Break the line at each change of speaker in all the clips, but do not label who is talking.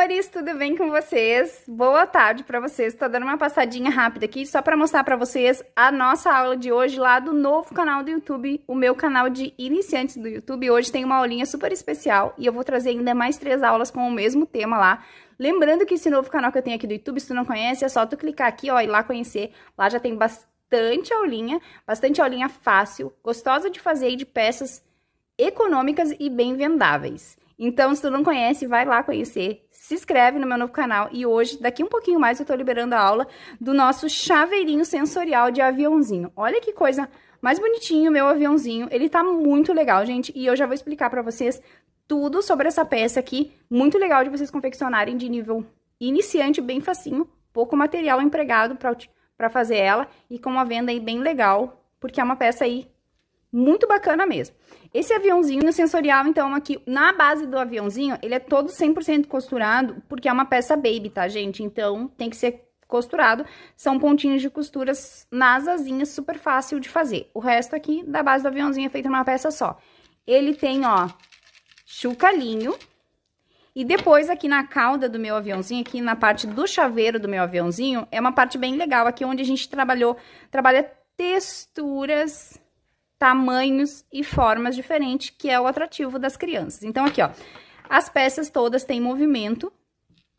amores, tudo bem com vocês? Boa tarde para vocês. Estou dando uma passadinha rápida aqui só para mostrar para vocês a nossa aula de hoje lá do novo canal do YouTube, o meu canal de iniciantes do YouTube. Hoje tem uma aulinha super especial e eu vou trazer ainda mais três aulas com o mesmo tema lá. Lembrando que esse novo canal que eu tenho aqui do YouTube, se tu não conhece, é só tu clicar aqui, ó, e lá conhecer. Lá já tem bastante aulinha, bastante aulinha fácil, gostosa de fazer e de peças econômicas e bem vendáveis. Então, se tu não conhece, vai lá conhecer, se inscreve no meu novo canal e hoje, daqui um pouquinho mais, eu tô liberando a aula do nosso chaveirinho sensorial de aviãozinho. Olha que coisa mais bonitinho meu aviãozinho, ele tá muito legal, gente, e eu já vou explicar pra vocês tudo sobre essa peça aqui, muito legal de vocês confeccionarem de nível iniciante, bem facinho, pouco material empregado pra, pra fazer ela e com uma venda aí bem legal, porque é uma peça aí muito bacana mesmo. Esse aviãozinho sensorial, então, aqui na base do aviãozinho, ele é todo 100% costurado, porque é uma peça baby, tá, gente? Então, tem que ser costurado. São pontinhos de costuras nas asinhas, super fácil de fazer. O resto aqui da base do aviãozinho é feito numa peça só. Ele tem, ó, chucalinho. E depois, aqui na cauda do meu aviãozinho, aqui na parte do chaveiro do meu aviãozinho, é uma parte bem legal, aqui onde a gente trabalhou, trabalha texturas tamanhos e formas diferentes, que é o atrativo das crianças. Então, aqui, ó, as peças todas têm movimento.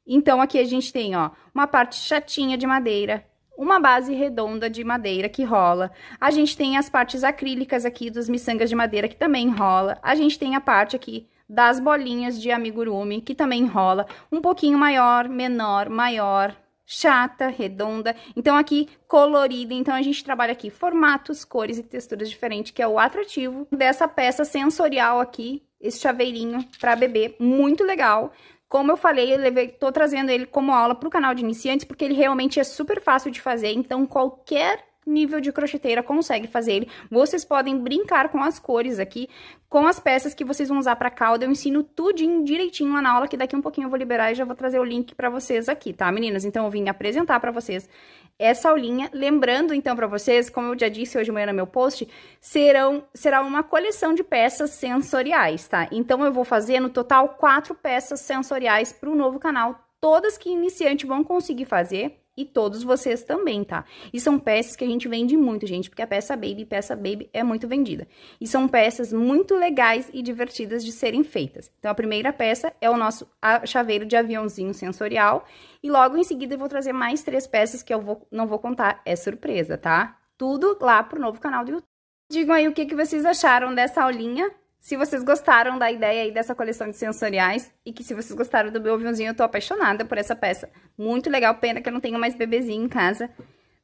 Então, aqui a gente tem, ó, uma parte chatinha de madeira, uma base redonda de madeira que rola. A gente tem as partes acrílicas aqui dos miçangas de madeira, que também rola. A gente tem a parte aqui das bolinhas de amigurumi, que também rola. Um pouquinho maior, menor, maior, chata, redonda. Então, aqui, colorida. Então, a gente trabalha aqui formatos, cores e texturas diferentes, que é o atrativo dessa peça sensorial aqui, esse chaveirinho para bebê, muito legal. Como eu falei, eu levei, tô trazendo ele como aula para o canal de iniciantes, porque ele realmente é super fácil de fazer, então qualquer nível de crocheteira consegue fazer ele. Vocês podem brincar com as cores aqui, com as peças que vocês vão usar pra cauda. Eu ensino tudinho direitinho lá na aula, que daqui um pouquinho eu vou liberar e já vou trazer o link pra vocês aqui, tá, meninas? Então, eu vim apresentar pra vocês essa aulinha. Lembrando, então, pra vocês, como eu já disse hoje de manhã no meu post, serão, será uma coleção de peças sensoriais, tá? Então, eu vou fazer, no total, quatro peças sensoriais pro novo canal, todas que iniciante vão conseguir fazer e todos vocês também, tá? E são peças que a gente vende muito, gente, porque a peça baby, peça baby é muito vendida. E são peças muito legais e divertidas de serem feitas. Então, a primeira peça é o nosso chaveiro de aviãozinho sensorial. E logo em seguida eu vou trazer mais três peças que eu vou, não vou contar, é surpresa, tá? Tudo lá pro novo canal do YouTube. Digam aí o que, que vocês acharam dessa aulinha. Se vocês gostaram da ideia aí dessa coleção de sensoriais e que se vocês gostaram do meu aviãozinho, eu tô apaixonada por essa peça. Muito legal, pena que eu não tenho mais bebezinho em casa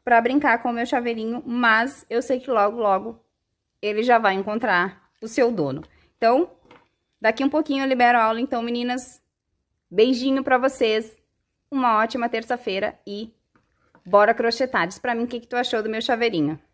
pra brincar com o meu chaveirinho, mas eu sei que logo, logo ele já vai encontrar o seu dono. Então, daqui um pouquinho eu libero a aula, então, meninas, beijinho pra vocês, uma ótima terça-feira e bora crochetar. Diz pra mim o que, que tu achou do meu chaveirinho.